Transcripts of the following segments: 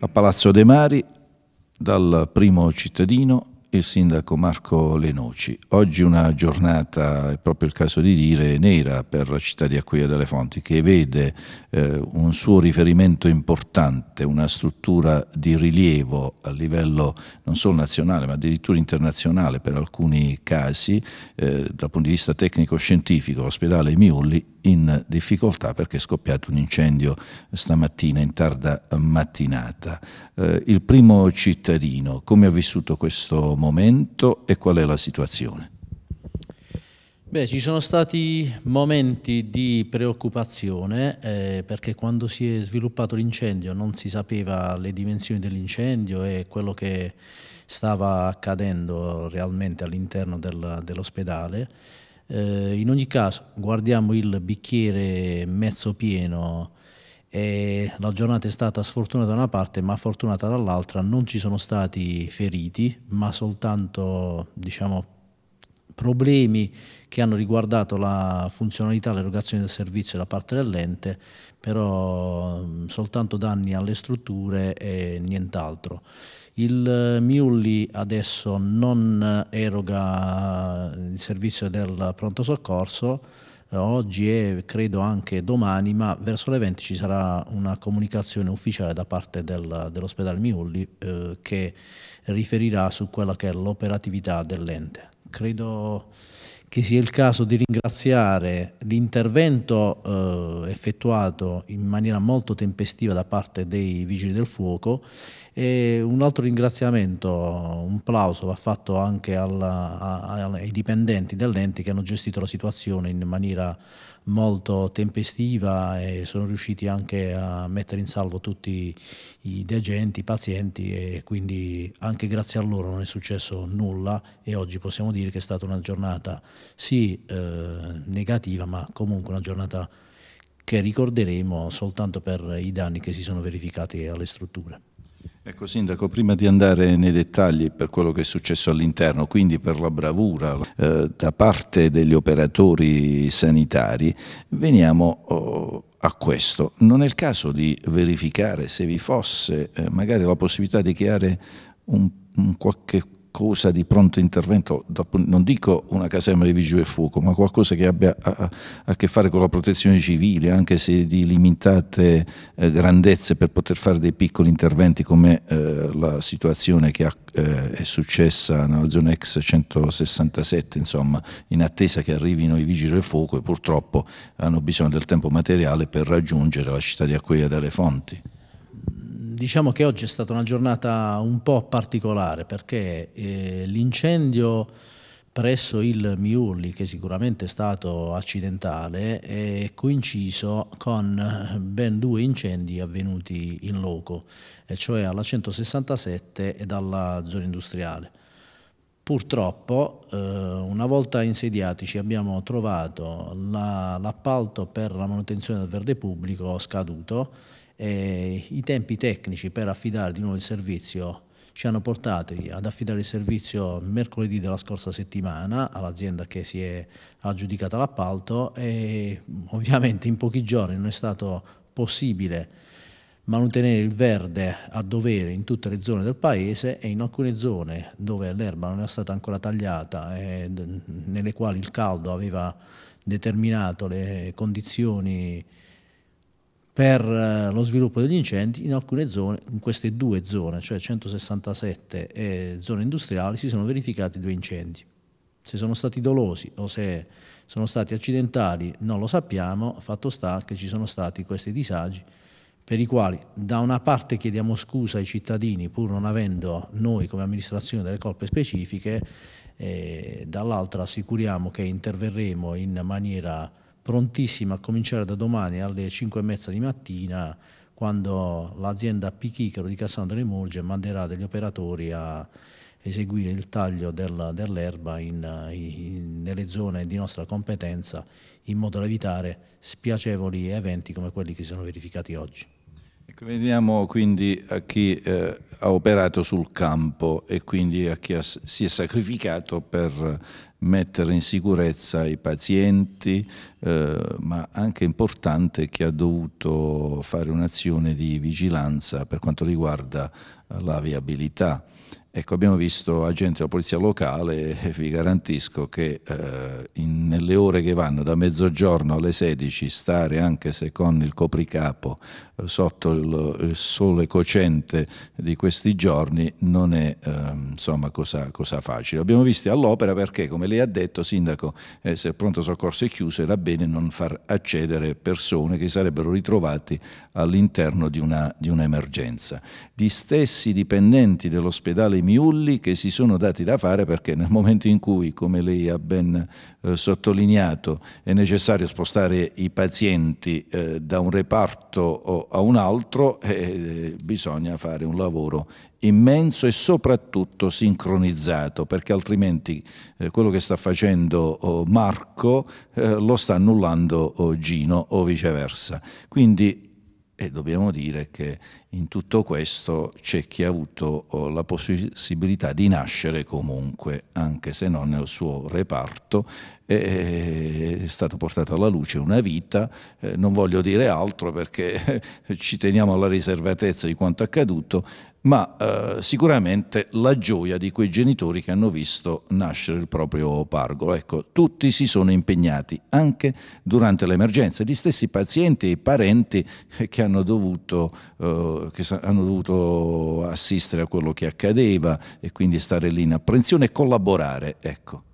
A Palazzo De Mari, dal primo cittadino, il sindaco Marco Lenoci. Oggi una giornata, è proprio il caso di dire, nera per la città di Acquia delle Fonti, che vede eh, un suo riferimento importante, una struttura di rilievo a livello non solo nazionale ma addirittura internazionale per alcuni casi, eh, dal punto di vista tecnico-scientifico, l'ospedale Miulli in difficoltà perché è scoppiato un incendio stamattina in tarda mattinata. Eh, il primo cittadino, come ha vissuto questo momento e qual è la situazione? Beh, ci sono stati momenti di preoccupazione eh, perché quando si è sviluppato l'incendio non si sapeva le dimensioni dell'incendio e quello che stava accadendo realmente all'interno dell'ospedale. Eh, in ogni caso guardiamo il bicchiere mezzo pieno, e la giornata è stata sfortunata da una parte ma fortunata dall'altra, non ci sono stati feriti ma soltanto diciamo, problemi che hanno riguardato la funzionalità, l'erogazione del servizio da parte dell'ente, però mm, soltanto danni alle strutture e nient'altro. Il eh, Miulli adesso non eroga eh, il servizio del pronto soccorso, eh, oggi e credo anche domani, ma verso le 20 ci sarà una comunicazione ufficiale da parte del, dell'ospedale Miulli eh, che riferirà su quella che è l'operatività dell'ente credo che sia il caso di ringraziare l'intervento eh, effettuato in maniera molto tempestiva da parte dei Vigili del Fuoco e un altro ringraziamento, un plauso va fatto anche alla, a, ai dipendenti dell'ente che hanno gestito la situazione in maniera molto tempestiva e sono riusciti anche a mettere in salvo tutti i degenti, i pazienti e quindi anche grazie a loro non è successo nulla e oggi possiamo dire che è stata una giornata sì eh, negativa ma comunque una giornata che ricorderemo soltanto per i danni che si sono verificati alle strutture. Ecco Sindaco, prima di andare nei dettagli per quello che è successo all'interno, quindi per la bravura eh, da parte degli operatori sanitari, veniamo oh, a questo. Non è il caso di verificare se vi fosse eh, magari la possibilità di creare un, un qualche qualcosa di pronto intervento, non dico una caserma di vigile del fuoco, ma qualcosa che abbia a, a, che fare con la protezione civile, anche se di limitate eh, grandezze per poter fare dei piccoli interventi come eh, la situazione che ha, eh, è successa nella zona ex 167, insomma, in attesa che arrivino i vigili del fuoco e purtroppo hanno bisogno del tempo materiale per raggiungere la città di Acquaia delle Fonti diciamo che oggi è stata una giornata un po' particolare perché eh, l'incendio presso il Miurli, che sicuramente è stato accidentale, è coinciso con ben due incendi avvenuti in loco, e cioè alla 167 e dalla zona industriale. Purtroppo, eh, una volta insediatici, abbiamo trovato l'appalto la, per la manutenzione del verde pubblico scaduto e I tempi tecnici per affidare di nuovo il servizio ci hanno portati ad affidare il servizio mercoledì della scorsa settimana all'azienda che si è aggiudicata l'appalto e ovviamente in pochi giorni non è stato possibile mantenere il verde a dovere in tutte le zone del paese e in alcune zone dove l'erba non era stata ancora tagliata e nelle quali il caldo aveva determinato le condizioni per eh, lo sviluppo degli incendi in alcune zone, in queste due zone, cioè 167 e zone industriali, si sono verificati due incendi. Se sono stati dolosi o se sono stati accidentali non lo sappiamo, fatto sta che ci sono stati questi disagi per i quali da una parte chiediamo scusa ai cittadini pur non avendo noi come amministrazione delle colpe specifiche, dall'altra assicuriamo che interverremo in maniera prontissima a cominciare da domani alle 5 e mezza di mattina quando l'azienda Pichichero di Cassandra e Murge manderà degli operatori a eseguire il taglio del, dell'erba in, in, nelle zone di nostra competenza in modo da evitare spiacevoli eventi come quelli che si sono verificati oggi. Ecco, veniamo quindi a chi eh, ha operato sul campo e quindi a chi ha, si è sacrificato per mettere in sicurezza i pazienti, eh, ma anche importante chi ha dovuto fare un'azione di vigilanza per quanto riguarda la viabilità Ecco, abbiamo visto agenti della polizia locale e vi garantisco che eh, in, nelle ore che vanno da mezzogiorno alle 16 stare anche se con il copricapo eh, sotto il, il, sole cocente di questi giorni non è eh, insomma, cosa, cosa, facile. Abbiamo visto all'opera perché come lei ha detto Sindaco eh, se il pronto soccorso è chiuso era bene non far accedere persone che sarebbero ritrovati all'interno di un'emergenza. Di Gli stessi dipendenti dell'ospedale miulli che si sono dati da fare perché nel momento in cui, come lei ha ben eh, sottolineato, è necessario spostare i pazienti eh, da un reparto a un altro, eh, eh, bisogna fare un lavoro immenso e soprattutto sincronizzato, perché altrimenti eh, quello che sta facendo oh, Marco eh, lo sta annullando oh, Gino o viceversa. Quindi e dobbiamo dire che in tutto questo c'è chi ha avuto oh, la possibilità di nascere comunque, anche se non nel suo reparto, eh, è stata portata alla luce una vita, eh, non voglio dire altro perché ci teniamo alla riservatezza di quanto accaduto, ma eh, sicuramente la gioia di quei genitori che hanno visto nascere il proprio pargo. Ecco, tutti si sono impegnati anche durante l'emergenza, gli stessi pazienti e i parenti che hanno, dovuto, che hanno dovuto assistere a quello che accadeva e quindi stare lì in apprensione e collaborare. Ecco.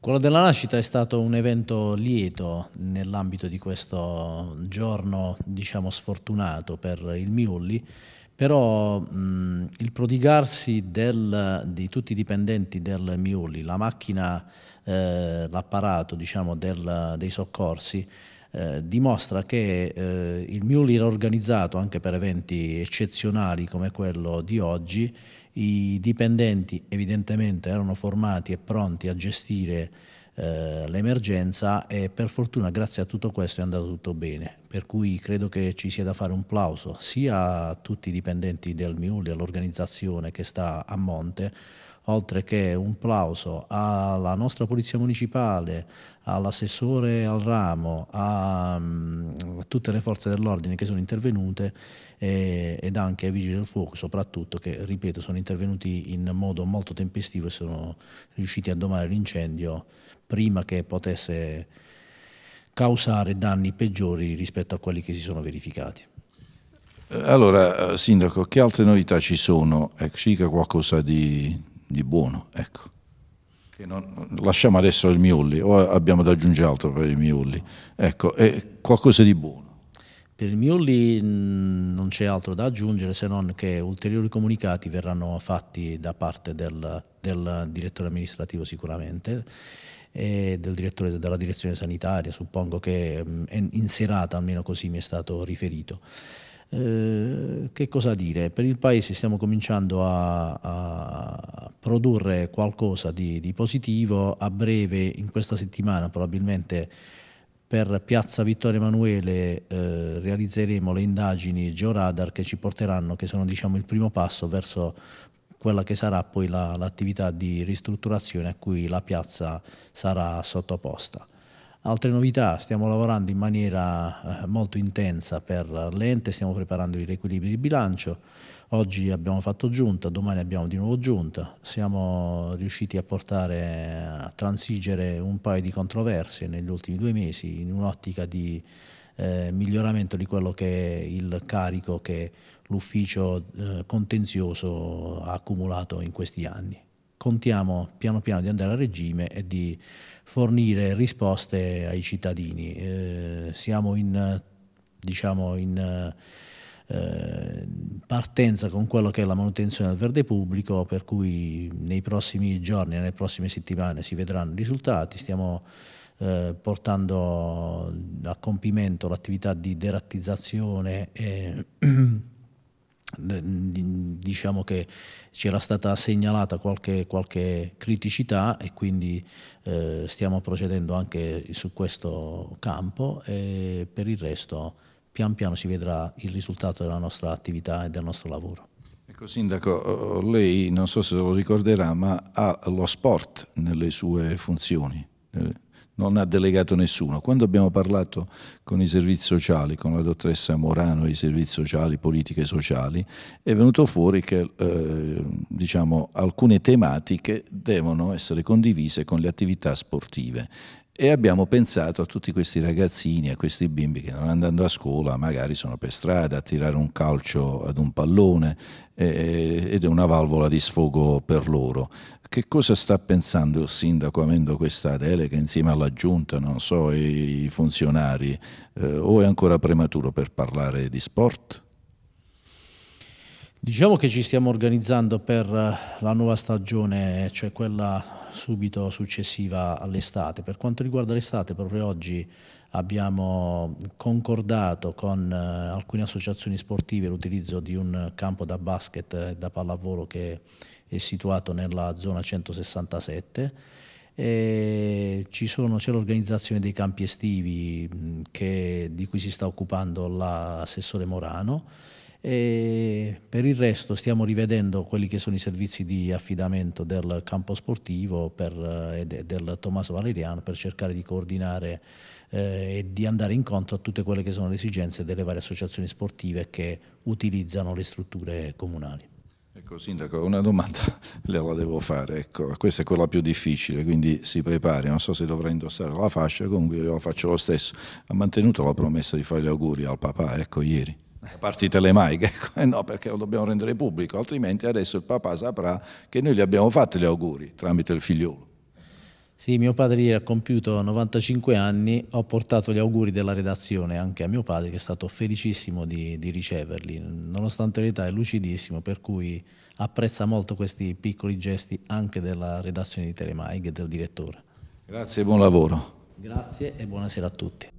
Quello della nascita è stato un evento lieto nell'ambito di questo giorno, diciamo, sfortunato per il Miulli, però mh, il prodigarsi del, di tutti i dipendenti del Miulli, la macchina, eh, l'apparato diciamo, dei soccorsi, eh, dimostra che eh, il Miuli era organizzato anche per eventi eccezionali come quello di oggi i dipendenti evidentemente erano formati e pronti a gestire eh, l'emergenza e per fortuna grazie a tutto questo è andato tutto bene. Per cui credo che ci sia da fare un plauso sia a tutti i dipendenti del MIUL, dell'organizzazione che sta a monte, oltre che un plauso alla nostra Polizia Municipale, all'assessore al ramo, a, a, mm, tutte le forze dell'ordine che sono intervenute e, ed anche ai vigili del fuoco soprattutto che, ripeto, sono intervenuti in modo molto tempestivo e sono riusciti a domare l'incendio prima che potesse causare danni peggiori rispetto a quelli che si sono verificati. Allora, eh, Sindaco, che altre novità ci sono? Ecco, ci dica qualcosa di, di buono. Ecco. Non, lasciamo adesso il Miulli, o abbiamo da aggiungere altro per il Miulli. Ecco, è qualcosa di buono. Per il Miulli non c'è altro da aggiungere se non che ulteriori comunicati verranno fatti da parte del, del direttore amministrativo sicuramente e del direttore della direzione sanitaria, suppongo che mm, in serata almeno così mi è stato riferito. Eh, che cosa dire? Per il Paese stiamo cominciando a, a produrre qualcosa di, di, positivo, a breve, in questa settimana probabilmente per Piazza Vittorio Emanuele eh, realizzeremo le indagini georadar che ci porteranno, che sono diciamo, il primo passo verso quella che sarà poi l'attività la, di ristrutturazione a cui la piazza sarà sottoposta. Altre novità, stiamo lavorando in maniera eh, molto intensa per l'ente, stiamo preparando i riequilibri di bilancio, oggi abbiamo fatto giunta, domani abbiamo di nuovo giunta, siamo riusciti a portare a transigere un paio di controversie negli ultimi due mesi in un'ottica di eh, miglioramento di quello che è il carico che l'ufficio eh, contenzioso ha accumulato in questi anni contiamo piano piano di andare a regime e di fornire risposte ai cittadini. Eh, siamo in, diciamo, in eh, partenza con quello che è la manutenzione del verde pubblico, per cui nei prossimi giorni e nelle prossime settimane si vedranno i risultati. Stiamo eh, portando a compimento l'attività di derattizzazione e diciamo che c'era stata segnalata qualche, qualche criticità e quindi eh, stiamo procedendo anche su questo campo e per il resto pian piano si vedrà il risultato della nostra attività e del nostro lavoro. Ecco Sindaco, eh, eh, lei non so se lo ricorderà ma ha lo sport nelle sue funzioni. Eh, non ha delegato nessuno. Quando abbiamo parlato con i servizi sociali, con la dottoressa Morano i servizi sociali, politiche sociali, è venuto fuori che eh, diciamo, alcune tematiche devono essere condivise con le attività sportive e abbiamo pensato a tutti questi ragazzini, a questi bimbi che non andando a scuola magari sono per strada a tirare un calcio ad un pallone eh, eh ed è una valvola di sfogo per loro. Che cosa sta pensando il sindaco avendo questa delega insieme alla giunta, non so, i funzionari? Eh, o è ancora prematuro per parlare di sport? Diciamo che ci stiamo organizzando per eh, la nuova stagione, cioè quella subito successiva all'estate. Per quanto riguarda l'estate, proprio oggi abbiamo concordato con eh, alcune associazioni sportive l'utilizzo di un campo da basket e da pallavolo che è situato nella zona 167. E c'è l'organizzazione dei campi estivi che, di cui si sta occupando l'assessore Morano e per il resto stiamo rivedendo quelli che sono i servizi di affidamento del campo sportivo e eh, del Tommaso Valeriano per cercare di coordinare eh, e di andare incontro a tutte quelle che sono le esigenze delle varie associazioni sportive che utilizzano le strutture comunali. Ecco, Sindaco, una domanda le la devo fare, ecco, questa è quella più difficile, quindi si prepari, non so se dovrà indossare la fascia, comunque io la faccio lo stesso. Ha mantenuto la promessa di fare gli auguri al papà, ecco, ieri da parte di Telemaica, ecco. eh, no perché lo dobbiamo rendere pubblico, altrimenti adesso il papà saprà che noi gli abbiamo fatto gli auguri tramite il figliolo. Sì, mio padre ieri ha compiuto 95 anni, ho portato gli auguri della redazione anche a mio padre che è stato felicissimo di, di riceverli, nonostante l'età è lucidissimo per cui apprezza molto questi piccoli gesti anche della redazione di Telemaic e del direttore. Grazie e buon lavoro. Grazie e buonasera a tutti.